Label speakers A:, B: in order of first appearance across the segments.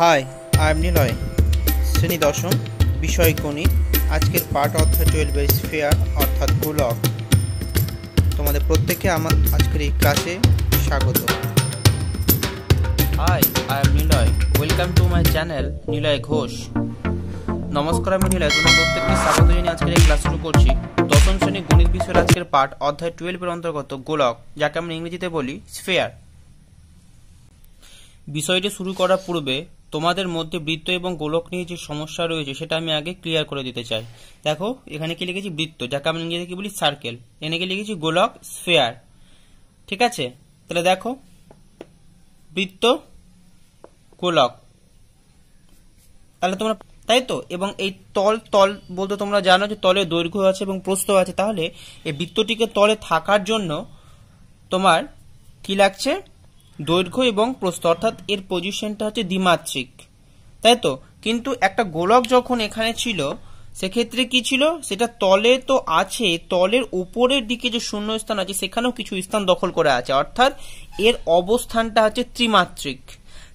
A: high I am Niloy শ্রেণী দশম বিষয় গণিত আজকের পার্ট অর্থাৎ টুয়েলভের স্ফেয়ার অর্থাৎ গোলক তোমাদের প্রত্যেকে আমার আজকের এই ক্লাসে স্বাগত hi I am Niloy welcome to my channel Niloy Ghosh নমস্কার আমি নিলয় তোমার প্রত্যেককে স্বাগত জানিয়ে আজকের এই ক্লাস শুরু করছি দশম শ্রেণী গণিত বিষয়ের আজকের পাঠ অধ্যায় টুয়েলভের অন্তর্গত গোলক যাকে আমরা ইংরেজিতে বলি স্ফেয়ার বিষয়টি শুরু করার পূর্বে তোমাদের মধ্যে বৃত্ত এবং গোলক নিয়ে যে সমস্যা রয়েছে সেটা আমি আগে ক্লিয়ার করে দিতে চাই দেখো এখানে কি লিখেছি বৃত্ত যাকে আমি ইংরেজিতে কি বলি সার্কেল এনে কি লিখেছি গোলক স্ফেয়ার ঠিক আছে তাহলে দেখো বৃত্ত গোলক তাহলে তোমরা তাই তো এবং এই তল তল বলতে তোমরা জানো যে তলে দৈর্ঘ্য আছে এবং প্রস্থ আছে তাহলে এই বৃত্তটিকে তলে থাকার জন্য তোমার কি লাগছে দৈর্ঘ্য এবং প্রস্থ অর্থাৎ এর পজিশনটা হচ্ছে দ্বিমাত্রিক তাই তো কিন্তু একটা গোলক যখন এখানে ছিল সেক্ষেত্রে কি ছিল সেটা তলে তো আছে তলের উপরের দিকে যে শূন্য স্থান আছে সেখানেও কিছু স্থান দখল করে আছে অর্থাৎ এর অবস্থানটা হচ্ছে ত্রিমাত্রিক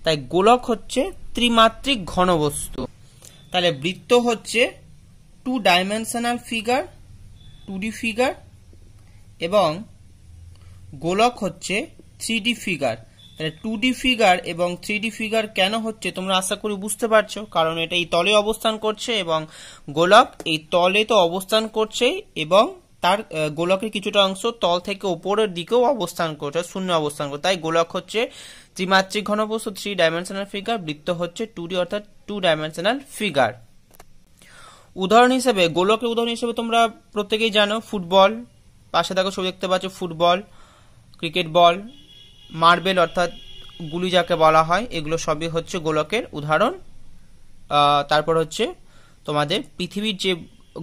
A: তাই গোলক হচ্ছে ত্রিমাত্রিক ঘনবস্তু তাহলে বৃত্ত হচ্ছে two dimensional figure two D figure এবং গোলক হচ্ছে থ্রি ডি ফিগার মানে টু ডি ফিগার এবং থ্রি ডি ফিগার কেন হচ্ছে তোমরা আশা করি বুঝতে পারছো কারণ এটা এই তলে অবস্থান করছে এবং গোলক এই তলে তো অবস্থান করছে এবং তার গোলকের কিছুটা অংশ তল থেকে ওপরের দিকেও অবস্থান করছে শূন্য অবস্থান করছে তাই গোলক হচ্ছে ত্রিমাত্রিক ঘনবস্তু থ্রি ডাইমেনশনাল ফিগার বৃত্ত হচ্ছে টু ডি অর্থাৎ টু ডাইমেনশনাল ফিগার উদাহরণ হিসেবে গোলকের উদাহরণ হিসেবে তোমরা প্রত্যেকেই জানো ফুটবল পাশে দেখো ছবি দেখতে পাচ্ছ ফুটবল ক্রিকেট বল মার্বেল অর্থাৎ গুলি যাকে বলা হয় এগুলো সবই হচ্ছে গোলকের উদাহরণ তারপর হচ্ছে তোমাদের পৃথিবীর যে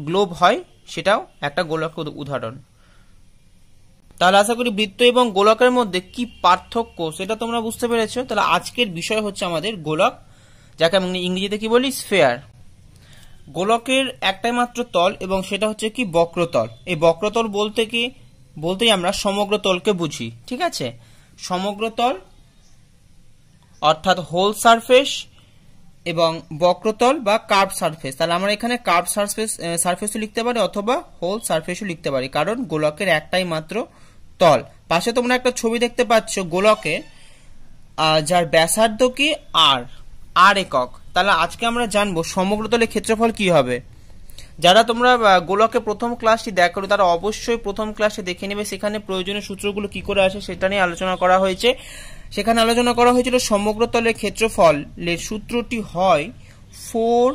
A: গ্লোব হয় সেটাও একটা গোলকের উদাহরণ তাহলে আশা করি বৃত্ত এবং গোলকের মধ্যে কি পার্থক্য সেটা তোমরা বুঝতে পেরেছো তাহলে আজকের বিষয় হচ্ছে আমাদের গোলক যাকে আমি ইংরেজিতে কি বলি স্ফেয়ার গোলকের একটাই মাত্র তল এবং সেটা হচ্ছে কি বক্রতল এই বক্রতল বলতে কি বলতেই আমরা সমগ্র তলকে বুঝি ঠিক আছে সমগ্রতল অর্থাৎ হোল সারফেস এবং বক্রতল বা কার্ভ সারফেস তাহলে আমরা এখানে কার্ভ সারফেস সারফেসও লিখতে পারি অথবা হোল সারফেসও লিখতে পারি কারণ গোলকের একটাই মাত্র তল পাশে তোমরা একটা ছবি দেখতে পাচ্ছ গোলকে যার ব্যাসার্ধ কি আর আর একক তাহলে আজকে আমরা জানবো সমগ্রতলের ক্ষেত্রফল কি হবে যারা তোমরা গোলকে প্রথম ক্লাসটি দেখো তারা অবশ্যই প্রথম ক্লাসে দেখে নেবে সেখানে প্রয়োজনীয় সূত্রগুলো কি করে আসে সেটা নিয়ে আলোচনা করা হয়েছে সেখানে আলোচনা করা হয়েছিল সমগ্র তলের ক্ষেত্রফলের সূত্রটি হয় ফোর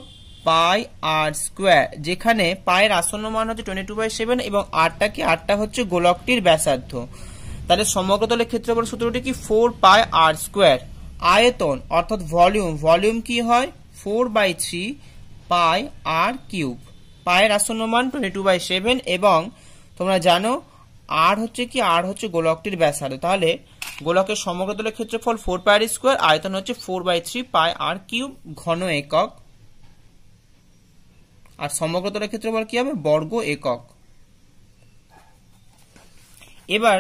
A: পাই আর স্কোয়ার যেখানে পায়ের আসন্ন মান হচ্ছে টোয়েন্টি টু বাই সেভেন এবং আটটা কি আটটা হচ্ছে গোলকটির ব্যাসার্ধ তাহলে সমগ্র তলের ক্ষেত্রফল সূত্রটি কি ফোর পাই আর স্কোয়ার আয়তন অর্থাৎ ভলিউম ভলিউম কি হয় four by three pi R cube পায়ের আসন্ন মান টোয়েন্টি টু বাই সেভেন এবং তোমরা জানো আর হচ্ছে কি আর হচ্ছে গোলকটির ব্যাসার্ধ তাহলে গোলকের সমগ্র দলের ক্ষেত্রফল ফোর পায়ের স্কোয়ার আয়তন হচ্ছে four by three pi R cube ঘন একক আর সমগ্র দলের ক্ষেত্রফল কি হবে বর্গ একক এবার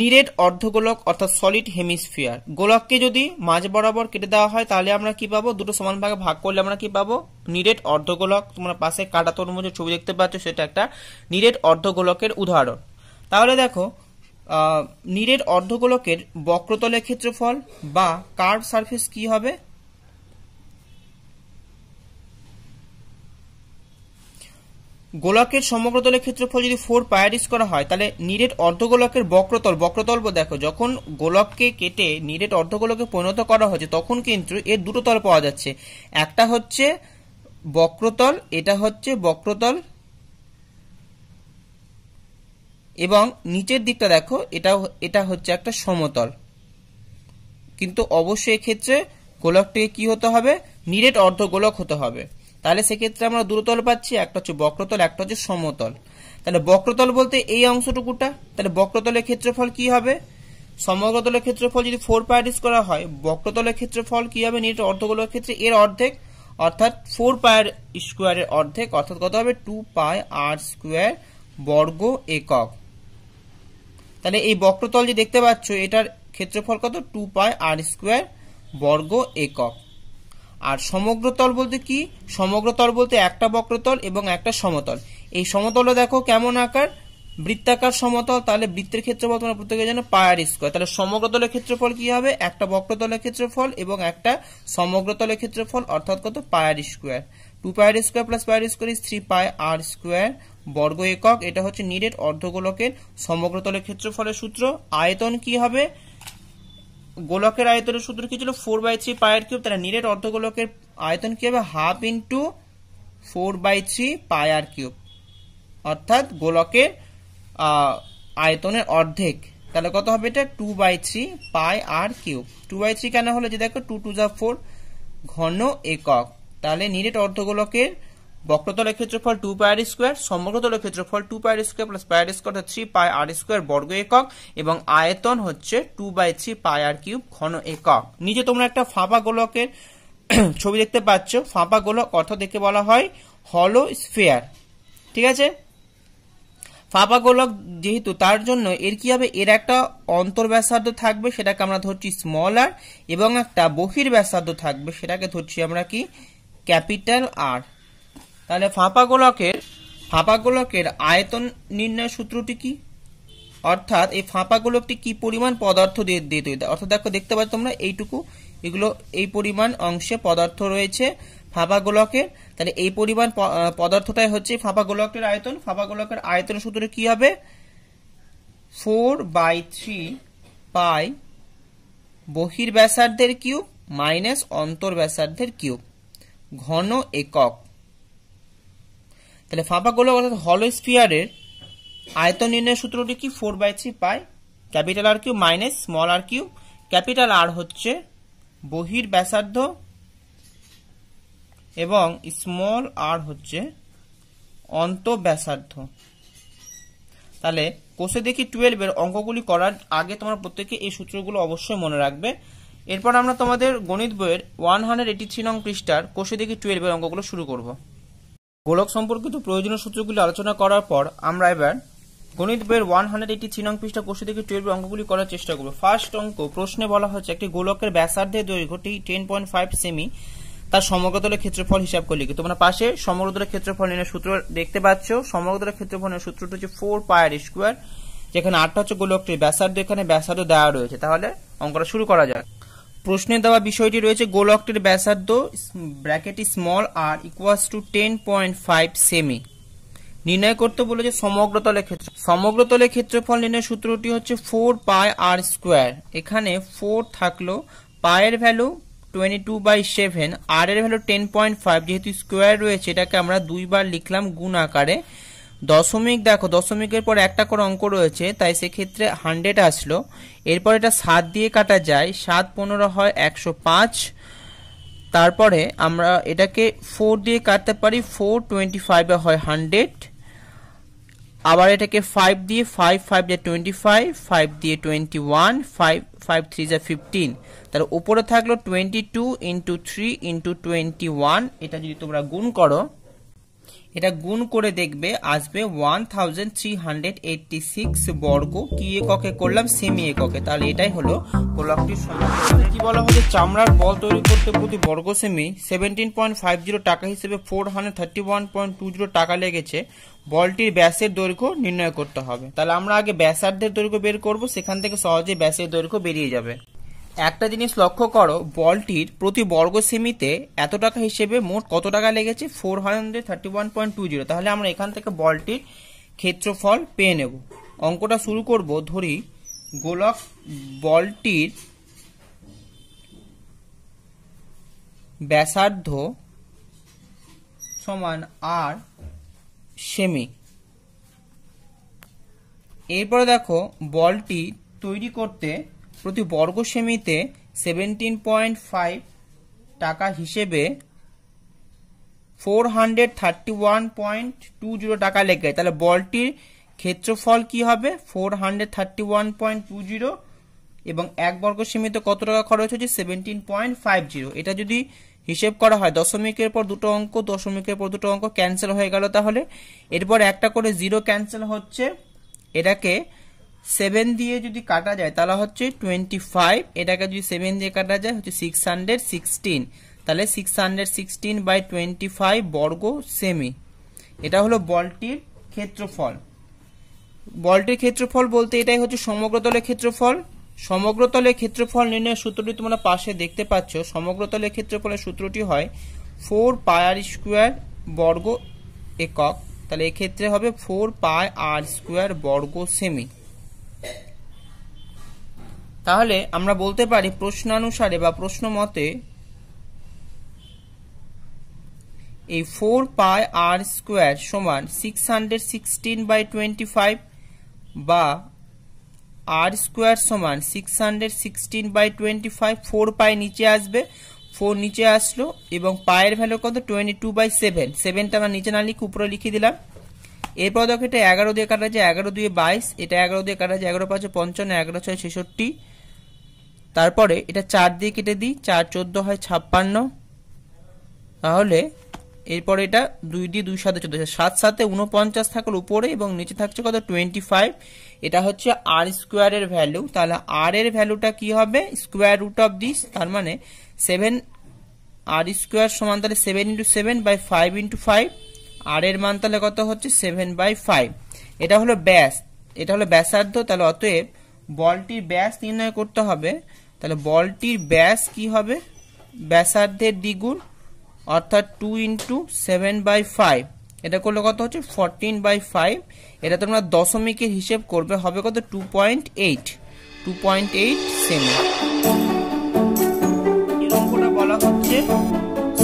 A: নিরেট অর্ধগোলক অর্থাৎ সলিড হেমিসফিয়ার গোলককে যদি মাঝ বরাবর কেটে দেওয়া হয় তাহলে আমরা কি পাবো দুটো সমান ভাগে ভাগ করলে আমরা কি পাবো নিরেট অর্ধগোলক তোমরা পাশে কাটা তরমুজের ছবি দেখতে পাচ্ছ সেটা একটা নিরেট অর্ধগোলকের উদাহরণ তাহলে দেখো নিরেট অর্ধগোলকের বক্রতলের ক্ষেত্রফল বা কার্ভ সার্ফেস কি হবে গোলকের সমগ্র তলের ক্ষেত্রফল যদি ফোর পায়ারিস করা হয় তাহলে নিরেট অর্ধগোলকের বক্রতল বক্রতল দেখো যখন গোলককে কেটে নিরেট অর্ধগোলকে পরিণত করা হয়েছে তখন কিন্তু এর দুটো তল পাওয়া যাচ্ছে একটা হচ্ছে বক্রতল এটা হচ্ছে বক্রতল এবং নিচের দিকটা দেখো এটা এটা হচ্ছে একটা সমতল কিন্তু অবশ্যই এক্ষেত্রে গোলকটিকে কি হতে হবে নিরেট অর্ধগোলক হতে হবে তাহলে সেক্ষেত্রে আমরা দূরতল পাচ্ছি একটা হচ্ছে বক্রতল একটা হচ্ছে সমতল তাহলে বক্রতল বলতে এই অংশটুকুটা তাহলে বক্রতলের ক্ষেত্রফল কি হবে সমগ্রতলের ক্ষেত্রফল যদি ফোর পায়ারিস করা হয় বক্রতলের ক্ষেত্রফল কি হবে নিট অর্ধগোল ক্ষেত্রে এর অর্ধেক অর্থাৎ ফোর পায়ার স্কোয়ারের অর্ধেক অর্থাৎ কত হবে টু পায় আর স্কোয়ার বর্গ একক তাহলে এই বক্রতল যে দেখতে পাচ্ছ এটার ক্ষেত্রফল কত টু পায় আর স্কোয়ার বর্গ একক আর সমগ্র তল বলতে কি সমগ্র তল বলতে একটা বক্রতল এবং একটা সমতল এই সমতল দেখো কেমন আকার বৃত্তাকার সমতল তাহলে বৃত্তের ক্ষেত্রফল তোমরা প্রত্যেকে জানো পায়ার স্কোয়ার তাহলে সমগ্রতলের ক্ষেত্রফল কি হবে একটা বক্রতলের ক্ষেত্রফল এবং একটা সমগ্রতলের ক্ষেত্রফল অর্থাৎ কত pi R square two pi R square plus pi R square is three pi R square বর্গ একক এটা হচ্ছে নিরেট অর্ধগোলকের সমগ্রতলের ক্ষেত্রফলের সূত্র আয়তন কি হবে গোলকের আয়তনের সূত্র কি ছিল ফোর বাই থ্রি পায়ের কিউব তাহলে নিরেট অর্ধগোলকের আয়তন কি হবে half into four by three pi R cube অর্থাৎ গোলকের আয়তনের অর্ধেক তাহলে কত হবে এটা two by three pi R cube two by three কেন হলো যে দেখো টু টু যা ফোর ঘন একক তাহলে নিরেট অর্ধগোলকের বক্রতলের ক্ষেত্রফল টু পায়ের স্কোয়ার সমগ্রতলের ক্ষেত্রফল two pi R square plus pi R square অর্থাৎ থ্রি পাই আর স্কোয়ার বর্গ একক এবং আয়তন হচ্ছে two by three pi R cube ঘন একক নিচে তোমরা একটা ফাঁপা গোলকের ছবি দেখতে পাচ্ছ ফাঁপা গোলক অর্থ দেখে বলা হয় হলো স্ফেয়ার ঠিক আছে ফাঁপা গোলক যেহেতু তার জন্য এর কি হবে এর একটা অন্তর ব্যাসার্ধ থাকবে সেটাকে আমরা ধরছি স্মল আর এবং একটা বহির ব্যাসার্ধ থাকবে সেটাকে ধরছি আমরা কি ক্যাপিটাল আর তাহলে ফাঁপা গোলকের ফাঁপা গোলকের আয়তন নির্ণয় সূত্রটি কি অর্থাৎ এই ফাঁপা গোলকটি কি পরিমাণ পদার্থ দিয়ে দিয়ে তৈরি অর্থাৎ দেখো দেখতে পাচ্ছ তোমরা এইটুকু এগুলো এই পরিমাণ অংশে পদার্থ রয়েছে ফাঁপা গোলকের তাহলে এই পরিমাণ পদার্থটাই হচ্ছে ফাঁপা গোলকের আয়তন ফাঁপা গোলকের আয়তন সূত্র কি হবে ফোর বাই থ্রি পাই বহির ব্যাসার্ধের কিউব মাইনাস অন্তর ব্যাসার্ধের কিউব ঘন একক তাহলে ফাঁপা গোলক অর্থাৎ হলো স্পিয়ারের আয়তন নির্ণয়ের সূত্রটি কি four by three pi capital R cube minus small R cube capital R হচ্ছে বহির ব্যাসার্ধ এবং স্মল আর হচ্ছে অন্ত ব্যাসার্ধ তাহলে কোষে দেখি টুয়েলভের অঙ্কগুলি করার আগে তোমার প্রত্যেকে এই সূত্রগুলো অবশ্যই মনে রাখবে এরপর আমরা তোমাদের গণিত বইয়ের ওয়ান হান্ড্রেড এইটি থ্রি নং পৃষ্ঠার কোষে দেখি টুয়েলভের অঙ্কগুলো শুরু করবো গোলক সম্পর্কিত প্রয়োজনীয় সূত্রগুলি আলোচনা করার পর আমরা এবার গণিত বইয়ের ওয়ান হান্ড্রেড এইটি থ্রি নং পৃষ্ঠা কোষে থেকে টুয়েলভ অঙ্কগুলি করার চেষ্টা করবো ফার্স্ট অঙ্ক প্রশ্নে বলা হয়েছে একটি গোলকের ব্যাসার্ধের দৈর্ঘ্যটি টেন পয়েন্ট ফাইভ সেমি তার সমগ্রতলের ক্ষেত্রফল হিসাব করলি কিন্তু তোমরা পাশে সমগ্রতলের ক্ষেত্রফল নিয়ে সূত্র দেখতে পাচ্ছ সমগ্রতলের ক্ষেত্রফল নিয়ে সূত্রটি হচ্ছে ফোর পায়ের স্কোয়ার যেখানে আটটা হচ্ছে গোলকটি ব্যাসার্ধ এখানে ব্যাসার্ধ দেওয়া রয়েছে তাহলে অঙ্কটা শুরু করা যায় প্রশ্নে দেওয়া বিষয়টি রয়েছে গোলকটির ব্যাসার্ধ bracket small R equals to ten point five সেমি নির্ণয় করতে বলেছে সমগ্রতলের ক্ষেত্র সমগ্রতলের ক্ষেত্রফল নির্ণয় সূত্রটি হচ্ছে ফোর পাই আর স্কোয়ার এখানে ফোর থাকলো পায়ের value twenty two by seven R এর ভ্যালু টেন পয়েন্ট ফাইভ যেহেতু স্কোয়ার রয়েছে এটাকে আমরা দুইবার লিখলাম গুণ আকারে দশমিক দেখো দশমিকের পর একটা করে অঙ্ক রয়েছে তাই সেক্ষেত্রে হান্ড্রেড আসলো এরপর এটা সাত দিয়ে কাটা যায় সাত পনেরো হয় একশো পাঁচ তারপরে আমরা এটাকে ফোর দিয়ে কাটতে পারি ফোর টোয়েন্টি ফাইভে হয় হান্ড্রেড আবার এটাকে ফাইভ দিয়ে ফাইভ ফাইভ দিয়ে টোয়েন্টি ফাইভ ফাইভ দিয়ে twenty one five five three যা ফিফটিন তার উপরে থাকলো twenty two into three into twenty one এটা যদি তোমরা গুণ করো এটা গুণ করে দেখবে আসবে one thousand three hundred eighty six বর্গ কি এককে করলাম সেমি এককে তাহলে এটাই হলো গোলাপটির সমাধান কি বলা হচ্ছে চামড়ার বল তৈরি করতে প্রতি বর্গ সেমি সেভেন্টিন পয়েন্ট ফাইভ জিরো টাকা হিসেবে four hundred thirty one point two zero টাকা লেগেছে বলটির ব্যাসের দৈর্ঘ্য নির্ণয় করতে হবে তাহলে আমরা আগে ব্যাসার্ধের দৈর্ঘ্য বের করব সেখান থেকে সহজে ব্যাসের দৈর্ঘ্য বেরিয়ে যাবে একটা জিনিস লক্ষ্য করো বলটির প্রতি বর্গ সেমিতে এত টাকা হিসেবে মোট কত টাকা লেগেছে four hundred thirty one point two zero তাহলে আমরা এখান থেকে বলটির ক্ষেত্রফল পেয়ে নেব অঙ্কটা শুরু করব ধরি গোলক বলটির ব্যাসার্ধ সমান আর সেমি এরপরে দেখো বলটি তৈরি করতে প্রতি বর্গ সেমিতে সেভেন্টিন পয়েন্ট ফাইভ টাকা হিসেবে four hundred thirty one point two zero টাকা লেগে তাহলে বলটির ক্ষেত্রফল কি হবে four hundred thirty one point two zero এবং এক বর্গ সীমিত কত টাকা খরচ হচ্ছে সেভেন্টিন পয়েন্ট ফাইভ জিরো এটা যদি হিসেব করা হয় দশমিকের পর দুটো অঙ্ক দশমিকের পর দুটো অঙ্ক ক্যান্সেল হয়ে গেল তাহলে এরপর একটা করে জিরো ক্যান্সেল হচ্ছে এটাকে সেভেন দিয়ে যদি কাটা যায় তাহলে হচ্ছে টোয়েন্টি ফাইভ এটাকে যদি সেভেন দিয়ে কাটা যায় হচ্ছে সিক্স হান্ড্রেড সিক্সটিন তাহলে six hundred sixteen by twenty five বর্গ সেমি এটা হলো বলটির ক্ষেত্রফল বলটির ক্ষেত্রফল বলতে এটাই হচ্ছে সমগ্র তলের ক্ষেত্রফল সমগ্র তলের ক্ষেত্রফল নির্ণয়ের সূত্রটি তোমরা পাশে দেখতে পাচ্ছ সমগ্র তলের ক্ষেত্রফলের সূত্রটি হয় ফোর পাই আর স্কোয়ার বর্গ একক তাহলে এক্ষেত্রে হবে ফোর পাই আর স্কোয়ার বর্গ সেমি তাহলে আমরা বলতে পারি প্রশ্নানুসারে বা প্রশ্ন মতে এই ফোর পাই আর স্কোয়ার সমান six hundred sixteen by twenty five বা আর স্কোয়ার সমান six hundred sixteen by twenty five four pi নিচে আসবে ফোর নিচে আসলো এবং পায়ের ভ্যালু কত টোয়েন্টি টু বাই সেভেন সেভেনটা আমরা নিচে না লিখে উপরে লিখে দিলাম এরপর দেখো এটা এগারো দিয়ে কাটা যায় এগারো দুয়ে বাইশ এটা এগারো দিয়ে কাটা যায় এগারো পাঁচে পঞ্চান্ন এগারো ছয় ছেষট্টি তারপরে এটা চার দিয়ে কেটে দিই চার চোদ্দো হয় ছাপ্পান্ন তাহলে এরপরে এটা দুই দিয়ে দুই সাথে চোদ্দো সাত সাথে উনপঞ্চাশ থাকার উপরে এবং নিচে থাকছে কত টোয়েন্টি ফাইভ এটা হচ্ছে আর স্কোয়ারের ভ্যালু তাহলে আর এর ভ্যালুটা কি হবে স্কোয়ার রুট অফ দিস তার মানে সেভেন আর স্কোয়ার সমান তাহলে seven into seven by five into five R এর মান তাহলে কত হচ্ছে সেভেন বাই ফাইভ এটা হলো ব্যাস এটা হলো ব্যাসার্ধ তাহলে অতএব বলটির ব্যাস নির্ণয় করতে হবে তাহলে বলটির ব্যাস কি হবে ব্যাসার্ধের দ্বিগুণ অর্থাৎ two into seven by five এটা করলে কত হচ্ছে ফোরটিন বাই ফাইভ এটা তোমরা দশমিকের হিসেব করবে হবে কত two point eight two point eight সেমি বলা হচ্ছে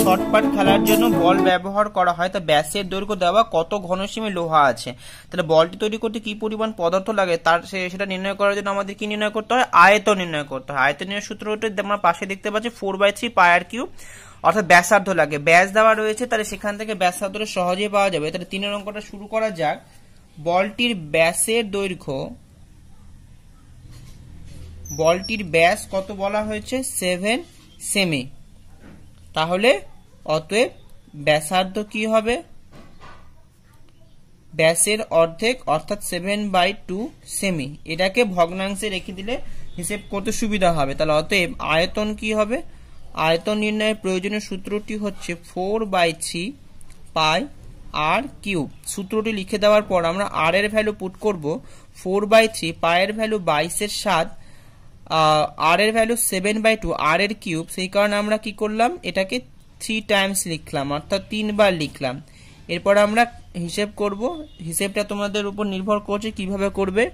A: শর্টপাট খেলার জন্য বল ব্যবহার করা হয় তা ব্যাসের দৈর্ঘ্য দেওয়া কত ঘনসীমে লোহা আছে তাহলে বলটি তৈরি করতে কি পরিমাণ পদার্থ লাগে তার সেটা নির্ণয় করার জন্য আমাদের কি নির্ণয় করতে হয় আয়তন নির্ণয় করতে হয় আয়তনীয় সূত্রটি আমরা পাশে দেখতে পাচ্ছি four by three pi R cube অর্থাৎ ব্যাসার্ধ লাগে ব্যাস দেওয়া রয়েছে তাহলে সেখান থেকে ব্যাসার্ধটা সহজেই পাওয়া যাবে তাহলে তিনের অঙ্কটা শুরু করা যাক বলটির ব্যাসের দৈর্ঘ্য বলটির ব্যাস কত বলা হয়েছে সেভেন সেমি তাহলে অতএব ব্যাসার্ধ কি হবে ব্যাসের অর্ধেক অর্থাৎ সেভেন বাই টু সেমি এটাকে ভগ্নাংশে রেখে দিলে হিসেব করতে সুবিধা হবে তাহলে অতএব আয়তন কি হবে আয়তন নির্ণয়ের প্রয়োজনীয় সূত্রটি হচ্ছে four by three pi R cube সূত্রটি লিখে দেওয়ার পর আমরা আর এর ভ্যালু পুট করব ফোর বাই থ্রি পায়ের ভ্যালু বাইশের সাত আর এর value seven by two R এর কিউব সেই কারণে আমরা কি করলাম এটাকে থ্রি টাইমস লিখলাম অর্থাৎ তিনবার লিখলাম এরপর আমরা হিসেব করব হিসেবটা তোমাদের উপর নির্ভর করছে কিভাবে করবে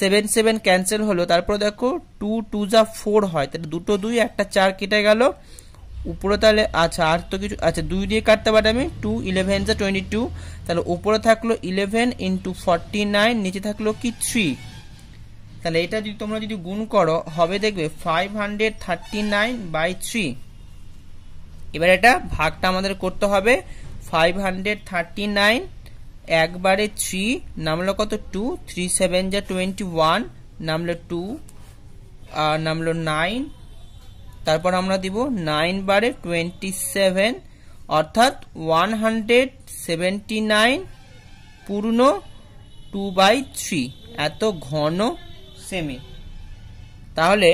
A: সেভেন সেভেন ক্যান্সেল হলো তারপর দেখো টু টু যা ফোর হয় তাহলে দুটো দুই একটা চার কেটে গেল উপরে তাহলে আচ্ছা আর তো কিছু আচ্ছা দুই দিয়ে কাটতে পারি আমি টু ইলেভেন যা টোয়েন্টি টু তাহলে উপরে থাকলো ইলেভেন ইন্টু ফর্টি নাইন নিচে থাকলো কি থ্রি তাহলে এটা যদি তোমরা যদি গুণ করো হবে দেখবে five hundred thirty nine by three এবার এটা ভাগটা আমাদের করতে হবে ফাইভ হান্ড্রেড থার্টি নাইন একবারে থ্রি নামলো কত টু থ্রি সেভেন যা টোয়েন্টি ওয়ান নামলো টু নামলো নাইন তারপর আমরা দিব নাইন বারে টোয়েন্টি সেভেন অর্থাৎ ওয়ান হান্ড্রেড সেভেন্টি নাইন পূর্ণ টু বাই থ্রি এত ঘন সেমি তাহলে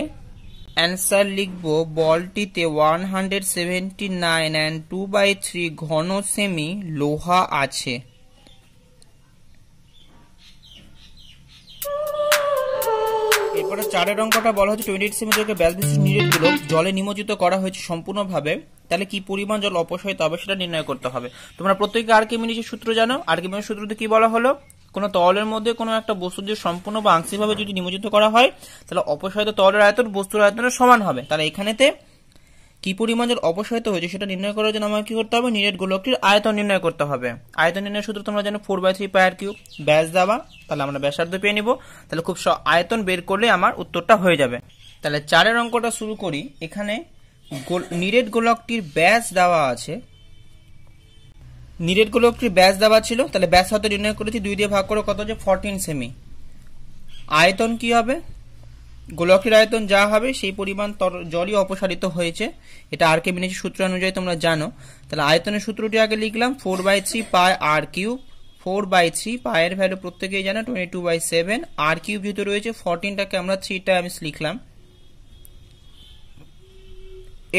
A: অ্যান্সার লিখব বলটিতে one hundred seventy nine and two by three ঘন সেমি লোহা আছে এরপরে চারের অঙ্কটা বলা হচ্ছে টোয়েন্টি সেমি থেকে ব্যালবিসিস নিরেটগুলো জলে নিমজ্জিত করা হয়েছে সম্পূর্ণভাবে তাহলে কি পরিমাণ জল অপসারিত হবে সেটা নির্ণয় করতে হবে তোমরা প্রত্যেকে আর্কিমিনিজের সূত্র জানো আর্কিমিনিজের সূত্রতে কি বলা হলো কোনো তরলের মধ্যে কোনো একটা বস্তু যদি সম্পূর্ণ বা আংশিকভাবে যদি নিমজ্জিত করা হয় তাহলে অপসারিত তরলের আয়তন বস্তুর আয়তনের সমান হবে তাহলে এখানেতে কি পরিমাণ জল অপসারিত হয়েছে সেটা নির্ণয় করার জন্য আমাকে কি করতে হবে নিরেট গোলকটির আয়তন নির্ণয় করতে হবে আয়তন নির্ণয় সূত্র তোমরা জানো four by three R cube ব্যাস দেওয়া তাহলে আমরা ব্যাসার্ধ পেয়ে নিব তাহলে খুব আয়তন বের করলে আমার উত্তরটা হয়ে যাবে তাহলে চারের অঙ্কটা শুরু করি এখানে নিরেট গোলকটির ব্যাস দেওয়া আছে নিরেটগুলো একটু ব্যাস দেওয়া ছিল তাহলে ব্যাস হয়তো নির্ণয় করেছি দুই দিয়ে ভাগ করে কত হচ্ছে ফরটিন সেমি আয়তন কি হবে গোলকের আয়তন যা হবে সেই পরিমাণ জলই অপসারিত হয়েছে এটা আর কে বিনেছি সূত্র অনুযায়ী তোমরা জানো তাহলে আয়তনের সূত্রটি আগে লিখলাম four by three pi R cube four by three পায়ের ভ্যালু প্রত্যেকেই জানো twenty two by seven R cube যেহেতু রয়েছে ফরটিনটাকে আমরা থ্রি টাইমস লিখলাম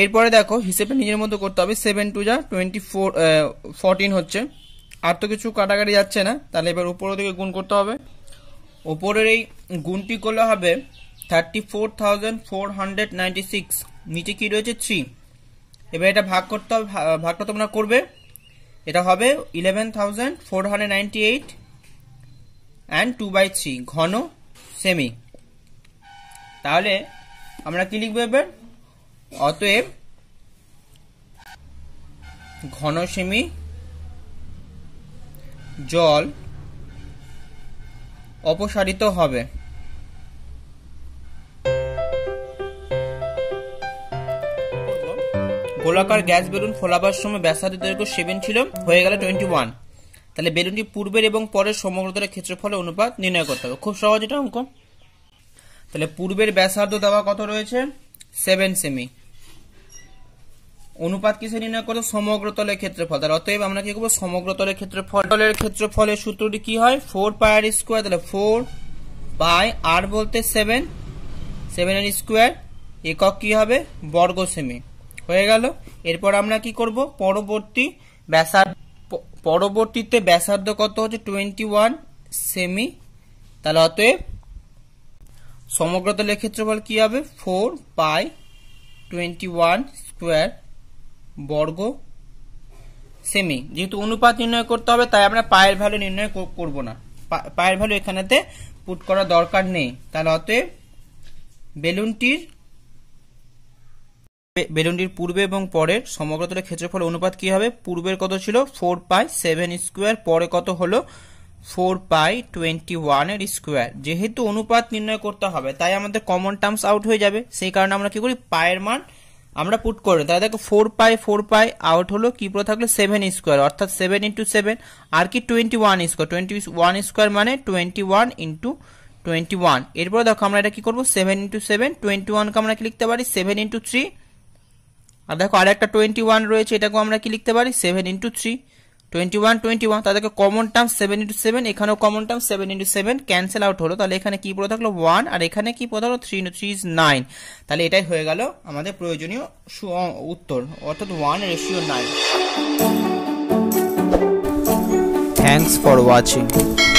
A: এরপরে দেখো হিসেবে নিজের মতো করতে হবে সেভেন টু যা টোয়েন্টি ফোর ফরটিন হচ্ছে আর তো কিছু কাটাকাটি যাচ্ছে না তাহলে এবার উপরের দিকে গুণ করতে হবে ওপরের এই গুণটি করলে হবে thirty four thousand four hundred ninety six নিচে কী রয়েছে থ্রি এবার এটা ভাগ করতে হবে ভাগটা তোমরা করবে এটা হবে eleven thousand four hundred ninety eight and two by three ঘন সেমি তাহলে আমরা কি লিখবো এবার অতএব ঘনসেমি জল অপসারিত হবে গোলাকার গ্যাস বেলুন ফোলাবার সময় ব্যাসার্ধ দৈর্ঘ্য সেভেন ছিল হয়ে গেল টোয়েন্টি ওয়ান তাহলে বেলুনটি পূর্বের এবং পরের সমগ্রতার ক্ষেত্রফলে অনুপাত নির্ণয় করতে হবে খুব সহজ এটা অঙ্ক তাহলে পূর্বের ব্যাসার্ধ দেওয়া কত রয়েছে সেভেন সেমি অনুপাত কিসে নির্ণয় করো সমগ্র তলের ক্ষেত্রফল তাহলে অতএব আমরা কি করবো সমগ্র তলের ক্ষেত্রফল তলের ক্ষেত্রফলের সূত্রটি কি হয় ফোর পাই আর স্কোয়ার তাহলে ফোর পাই আর বলতে সেভেন এর স্কোয়ার একক কি হবে বর্গ সেমি হয়ে গেল এরপর আমরা কি করব পরবর্তী ব্যাসার্ধ পরবর্তীতে ব্যাসার্ধ কত হচ্ছে টোয়েন্টি ওয়ান সেমি তাহলে অতএব সমগ্র তলের ক্ষেত্রফল কি হবে four pi twenty one square বর্গ সেমি যেহেতু অনুপাত নির্ণয় করতে হবে তাই আমরা পায়ের ভ্যালু নির্ণয় করব না পায়ের ভ্যালু এখানেতে পুট করা দরকার নেই তাহলে অতএব বেলুনটির বেলুনটির পূর্বে এবং পরের সমগ্রতলের ক্ষেত্রফল অনুপাত কি হবে পূর্বের কত ছিল ফোর পাই সেভেন স্কোয়ার পরে কত হলো ফোর পাই টোয়েন্টি ওয়ানের স্কোয়ার যেহেতু অনুপাত নির্ণয় করতে হবে তাই আমাদের কমন টার্মস আউট হয়ে যাবে সেই কারণে আমরা কি করি পায়ের মান আমরা পুট করি তাহলে দেখো 4 * 4 = আউট হলো কিbro তাহলে 7 স্কয়ার অর্থাৎ 7 * 7 আর কি 21 স্কয়ার 21 স্কয়ার মানে 21 * 21 এরপর দেখো আমরা এটা কি করব 7 * 7 21 কা আমরা কি লিখতে পারি 7 * 3 আর দেখো আর একটা 21 রয়েছে এটাকে আমরা কি লিখতে পারি 7 * 3 টোয়েন্টি ওয়ান টোয়েন্টি ওয়ান তাদেরকে common term seven into seven এখানেও common term seven into seven cancel out হলো তাহলে এখানে কি পড়ে থাকলো ওয়ান আর এখানে কি পড়ে থাকলো three into three is nine তাহলে এটাই হয়ে গেল আমাদের প্রয়োজনীয় উত্তর অর্থাৎ one ratio nine thanks for watching